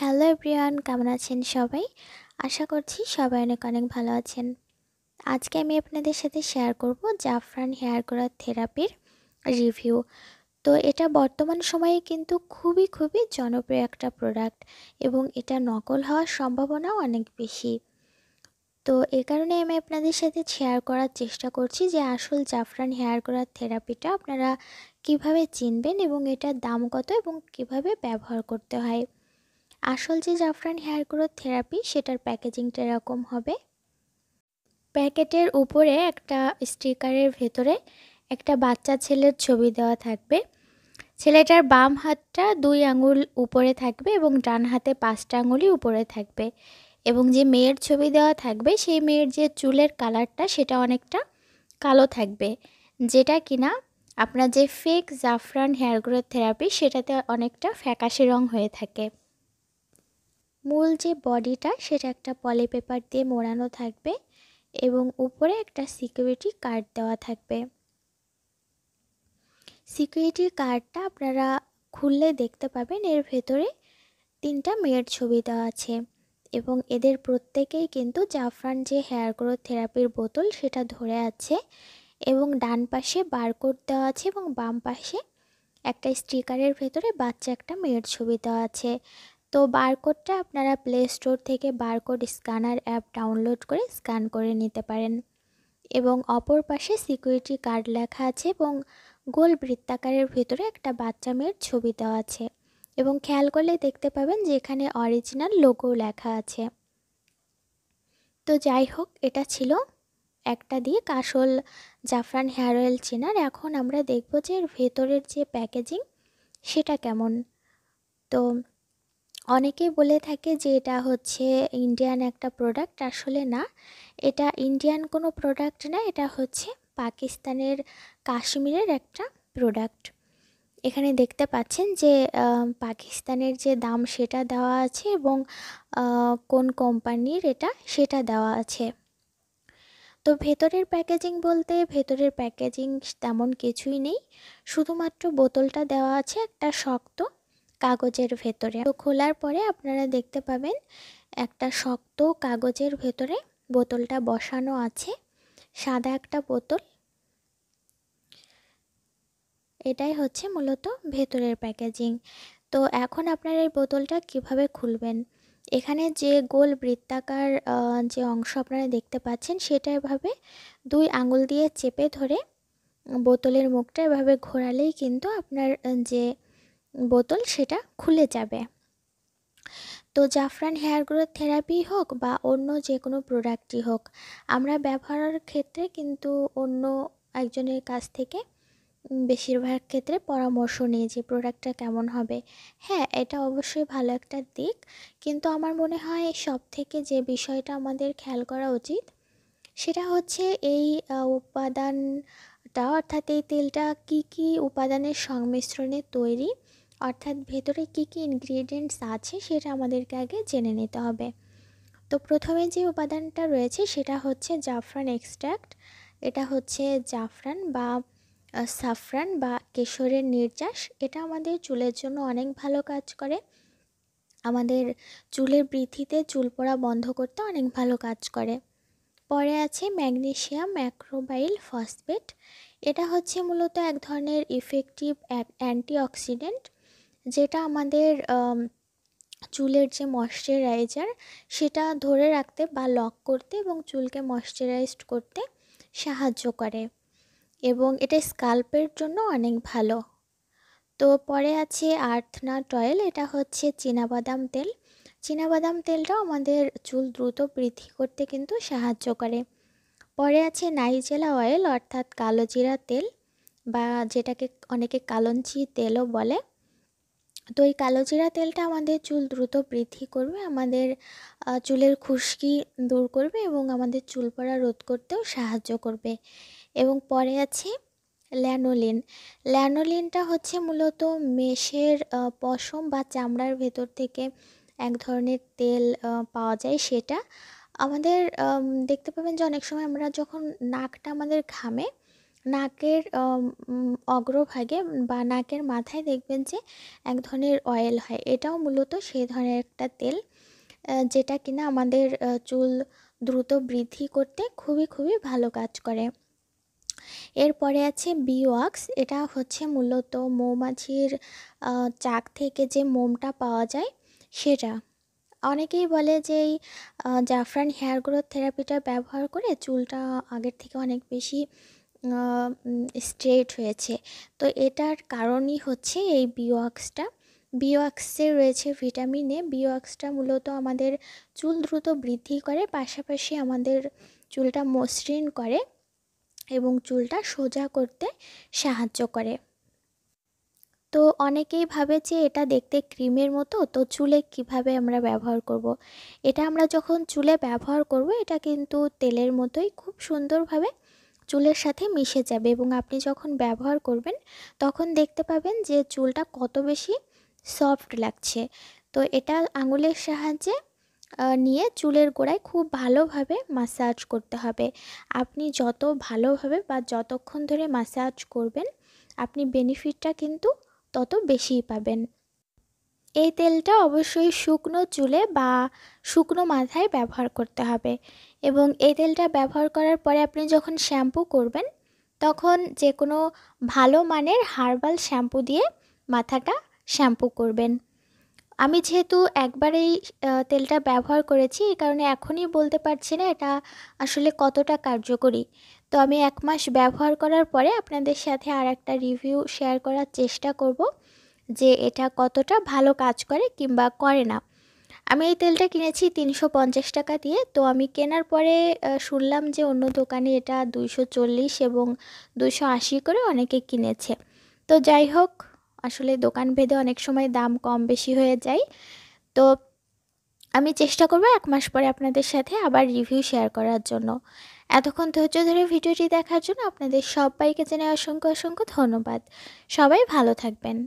Hello everyone কেমন আছেন সবাই আশা করছি সবাই অনেক অনেক ভালো আছেন আজকে আমি আপনাদের সাথে শেয়ার করব জাফরান হেয়ার গ্রোথ থেরাপির রিভিউ তো এটা বর্তমান সময়ে কিন্তু খুবই খুবই জনপ্রিয় একটা প্রোডাক্ট এবং এটা নকল হওয়ার সম্ভাবনাও অনেক বেশি তো এ কারণে আমি আপনাদের সাথে শেয়ার করার চেষ্টা করছি যে আসল জাফরান হেয়ার গ্রোথ থেরাপিটা আপনারা কিভাবে চিনবেন এবং এটার দাম কত এবং কিভাবে ব্যবহার করতে হয় আসল যে জাফরান হেয়ার গ্রোথ থেরাপি সেটার প্যাকেজিংটা এরকম হবে প্যাকেটের উপরে একটা স্টিকারের ভেতরে একটা বাচ্চা ছেলের ছবি দেওয়া থাকবে ছেলেটার বাম হাতটা দুই আঙুল উপরে থাকবে এবং ডান হাতে পাঁচটা আঙুলই উপরে থাকবে এবং যে মেয়ের ছবি দেওয়া থাকবে সেই মেয়ের যে চুলের কালারটা সেটা অনেকটা কালো থাকবে যেটা কিনা আপনার যে ফেক জাফরান হেয়ার গ্রোথ থেরাপি সেটাতে অনেকটা ফ্যাকাশে রং হয়ে থাকে মূল যে বডিটা সেটা একটা পলি পেপার দিয়ে মোড়ানো থাকবে এবং উপরে একটা সিকিউরিটি কার্ড দেওয়া থাকবে সিকিউরিটি কার্ডটা আপনারা খুললে দেখতে পাবেন এর ভেতরে তিনটা মেয়ের ছবি দেওয়া আছে এবং এদের প্রত্যেকেই কিন্তু জাফরান যে হেয়ার গ্রোথ থেরাপির বোতল সেটা ধরে আছে এবং ডান পাশে বারকোড দেওয়া আছে এবং বাম পাশে একটা স্টিকারের ভেতরে বাচ্চা একটা মেয়ের ছবি দেওয়া আছে তো বারকোডটা আপনারা প্লে স্টোর থেকে বারকোড স্ক্যানার অ্যাপ ডাউনলোড করে স্ক্যান করে নিতে পারেন এবং অপর পাশে সিকিউরিটি কার্ড লেখা আছে এবং গোল বৃত্তাকারের ভেতরে একটা বাচ্চা মেয়ের ছবি দেওয়া আছে এবং খেয়াল করলে দেখতে পাবেন যে এখানে অরিজিনাল লোগো লেখা আছে তো যাই হোক এটা ছিল একটা দিয়ে কাসল জাফরান হেয়ার অয়েল চেনার এখন আমরা দেখব যে এর ভেতরের যে প্যাকেজিং সেটা কেমন তো অনেকেই বলে থাকে যে এটা হচ্ছে ইন্ডিয়ান একটা প্রোডাক্ট আসলে না এটা ইন্ডিয়ান কোনো প্রোডাক্ট না এটা হচ্ছে পাকিস্তানের কাশ্মীরের একটা প্রোডাক্ট এখানে দেখতে পাচ্ছেন যে পাকিস্তানের যে দাম সেটা দেওয়া আছে এবং কোন কোম্পানির এটা সেটা দেওয়া আছে তো ভেতরের প্যাকেজিং বলতে ভেতরের প্যাকেজিং তেমন কিছুই নেই শুধুমাত্র বোতলটা দেওয়া আছে একটা শক্ত কাগজের ভেতরে তো খোলার পরে আপনারা দেখতে পাবেন একটা শক্ত কাগজের ভেতরে বোতলটা বসানো আছে সাদা একটা বোতল এটাই হচ্ছে মূলত ভেতরের প্যাকেজিং তো এখন আপনার এই বোতলটা কিভাবে খুলবেন এখানে যে গোল বৃত্তাকার যে অংশ আপনারা দেখতে পাচ্ছেন সেটা এভাবে দুই আঙুল দিয়ে চেপে ধরে বোতলের মুখটা এভাবে ঘোরালেই কিন্তু আপনার যে বোতল সেটা খুলে যাবে তো জাফরান হেয়ার গ্রোথ থেরাপি হোক বা অন্য যে কোনো প্রোডাক্টই হোক আমরা ব্যবহারের ক্ষেত্রে কিন্তু অন্য একজনের কাছ থেকে বেশিরভাগ ক্ষেত্রে পরামর্শ নিয়ে যে প্রোডাক্টটা কেমন হবে হ্যাঁ এটা অবশ্যই ভালো একটা দিক কিন্তু আমার মনে হয় সব থেকে যে বিষয়টা আমাদের খেয়াল করা উচিত সেটা হচ্ছে এই উপাদানটা অর্থাৎ এই তেলটা কি কি উপাদানের সংমিশ্রণে তৈরি অর্থাৎ ভেতরে কী কী ইনগ্রিডিয়েন্টস আছে সেটা আমাদেরকে আগে জেনে নিতে হবে তো প্রথমে যে উপাদানটা রয়েছে সেটা হচ্ছে জাফরান এক্সট্র্যাক্ট এটা হচ্ছে জাফরান বা সাফরান বা কেশরের নির্যাস এটা আমাদের চুলের জন্য অনেক ভালো কাজ করে আমাদের চুলের বৃদ্ধিতে চুল পড়া বন্ধ করতে অনেক ভালো কাজ করে পরে আছে ম্যাগনেশিয়াম ম্যাক্রোবাইল ফসফেট এটা হচ্ছে মূলত এক ধরনের ইফেক্টিভ অ্যান্টি অক্সিডেন্ট যেটা আমাদের চুলের যে ময়শ্চারাইজার সেটা ধরে রাখতে বা লক করতে এবং চুলকে ময়শ্চারাইজড করতে সাহায্য করে এবং এটা স্কাল্পের জন্য অনেক ভালো তো পরে আছে আর্থনাট অয়েল এটা হচ্ছে বাদাম তেল বাদাম তেলটাও আমাদের চুল দ্রুত বৃদ্ধি করতে কিন্তু সাহায্য করে পরে আছে নাইজেলা অয়েল অর্থাৎ কালোজিরা তেল বা যেটাকে অনেকে কালঞ্চি তেলও বলে তো এই কালো জিরা তেলটা আমাদের চুল দ্রুত বৃদ্ধি করবে আমাদের চুলের খুশকি দূর করবে এবং আমাদের চুল পড়া রোধ করতেও সাহায্য করবে এবং পরে আছে ল্যানোলিন ল্যানোলিনটা হচ্ছে মূলত মেষের পশম বা চামড়ার ভেতর থেকে এক ধরনের তেল পাওয়া যায় সেটা আমাদের দেখতে পাবেন যে অনেক সময় আমরা যখন নাকটা আমাদের ঘামে নাকের অগ্রভাগে বা নাকের মাথায় দেখবেন যে এক ধরনের অয়েল হয় এটাও মূলত সেই ধরনের একটা তেল যেটা কিনা আমাদের চুল দ্রুত বৃদ্ধি করতে খুবই খুবই ভালো কাজ করে এরপরে আছে বি ওয়াক্স এটা হচ্ছে মূলত মৌমাছির চাক থেকে যে মোমটা পাওয়া যায় সেটা অনেকেই বলে যে এই জাফরান হেয়ার গ্রোথ থেরাপিটা ব্যবহার করে চুলটা আগের থেকে অনেক বেশি স্ট্রেট হয়েছে তো এটার কারণই হচ্ছে এই বিওয়াক্সটা বিওয়াক্সে রয়েছে ভিটামিন এ বিওয়াক্সটা মূলত আমাদের চুল দ্রুত বৃদ্ধি করে পাশাপাশি আমাদের চুলটা মসৃণ করে এবং চুলটা সোজা করতে সাহায্য করে তো অনেকেই ভাবে যে এটা দেখতে ক্রিমের মতো তো চুলে কিভাবে আমরা ব্যবহার করব। এটা আমরা যখন চুলে ব্যবহার করব এটা কিন্তু তেলের মতোই খুব সুন্দরভাবে চুলের সাথে মিশে যাবে এবং আপনি যখন ব্যবহার করবেন তখন দেখতে পাবেন যে চুলটা কত বেশি সফট লাগছে তো এটা আঙুলের সাহায্যে নিয়ে চুলের গোড়ায় খুব ভালোভাবে মাসাজ করতে হবে আপনি যত ভালোভাবে বা যতক্ষণ ধরে মাসাজ করবেন আপনি বেনিফিটটা কিন্তু তত বেশিই পাবেন এই তেলটা অবশ্যই শুকনো চুলে বা শুকনো মাথায় ব্যবহার করতে হবে এবং এই তেলটা ব্যবহার করার পরে আপনি যখন শ্যাম্পু করবেন তখন যে কোনো ভালো মানের হার্বাল শ্যাম্পু দিয়ে মাথাটা শ্যাম্পু করবেন আমি যেহেতু একবারেই তেলটা ব্যবহার করেছি এই কারণে এখনই বলতে পারছি না এটা আসলে কতটা কার্যকরী তো আমি এক মাস ব্যবহার করার পরে আপনাদের সাথে আর একটা রিভিউ শেয়ার করার চেষ্টা করব যে এটা কতটা ভালো কাজ করে কিংবা করে না আমি এই তেলটা কিনেছি তিনশো পঞ্চাশ টাকা দিয়ে তো আমি কেনার পরে শুনলাম যে অন্য দোকানে এটা দুইশো চল্লিশ এবং দুশো আশি করে অনেকে কিনেছে তো যাই হোক আসলে দোকান ভেদে অনেক সময় দাম কম বেশি হয়ে যায় তো আমি চেষ্টা করবো এক মাস পরে আপনাদের সাথে আবার রিভিউ শেয়ার করার জন্য এতক্ষণ ধৈর্য ধরে ভিডিওটি দেখার জন্য আপনাদের সবাইকে জেনে অসংখ্য অসংখ্য ধন্যবাদ সবাই ভালো থাকবেন